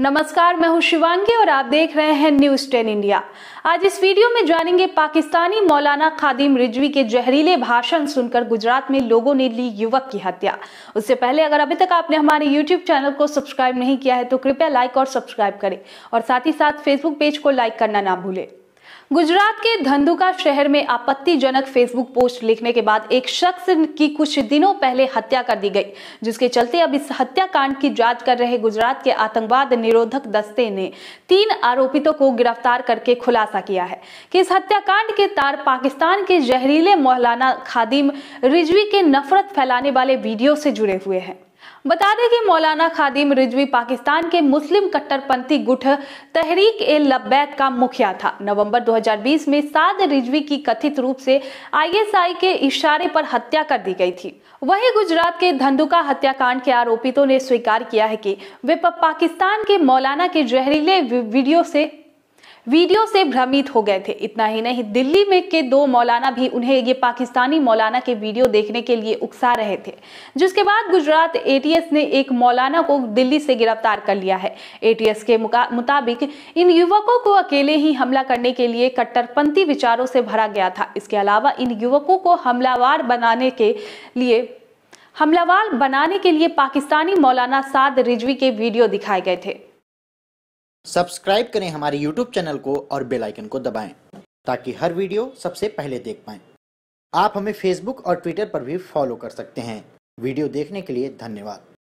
नमस्कार मैं हूं शिवांगी और आप देख रहे हैं न्यूज टेन इंडिया आज इस वीडियो में जानेंगे पाकिस्तानी मौलाना खादिम रिजवी के जहरीले भाषण सुनकर गुजरात में लोगों ने ली युवक की हत्या उससे पहले अगर अभी तक आपने हमारे यूट्यूब चैनल को सब्सक्राइब नहीं किया है तो कृपया लाइक और सब्सक्राइब करें और साथ ही साथ फेसबुक पेज को लाइक करना ना भूलें गुजरात के धंधुका शहर में आपत्तिजनक फेसबुक पोस्ट लिखने के बाद एक शख्स की कुछ दिनों पहले हत्या कर दी गई जिसके चलते अब इस हत्याकांड की जांच कर रहे गुजरात के आतंकवाद निरोधक दस्ते ने तीन आरोपितों को गिरफ्तार करके खुलासा किया है कि इस हत्याकांड के तार पाकिस्तान के जहरीले मौलाना खादिम रिजवी के नफरत फैलाने वाले वीडियो से जुड़े हुए हैं बता दें कि मौलाना खादिम रिजवी पाकिस्तान के मुस्लिम कट्टरपंथी गुट तहरीक ए लब्बैत का मुखिया था नवंबर 2020 में साद रिजवी की कथित रूप से आईएसआई के इशारे पर हत्या कर दी गई थी वहीं गुजरात के धंधुका हत्याकांड के आरोपितों ने स्वीकार किया है कि वे पाकिस्तान के मौलाना के जहरीले वीडियो से वीडियो से भ्रमित हो गए थे इतना ही नहीं दिल्ली में के दो मौलाना भी उन्हें ये पाकिस्तानी मौलाना के वीडियो देखने के लिए उकसा रहे थे जिसके बाद गुजरात एटीएस ने एक मौलाना को दिल्ली से गिरफ्तार कर लिया है एटीएस के मुताबिक इन युवकों को अकेले ही हमला करने के लिए कट्टरपंथी विचारों से भरा गया था इसके अलावा इन युवकों को हमलावार बनाने के लिए हमलावार बनाने के लिए पाकिस्तानी मौलाना साद रिजवी के वीडियो दिखाए गए थे सब्सक्राइब करें हमारे यूट्यूब चैनल को और बेल आइकन को दबाएं ताकि हर वीडियो सबसे पहले देख पाएं आप हमें फेसबुक और ट्विटर पर भी फॉलो कर सकते हैं वीडियो देखने के लिए धन्यवाद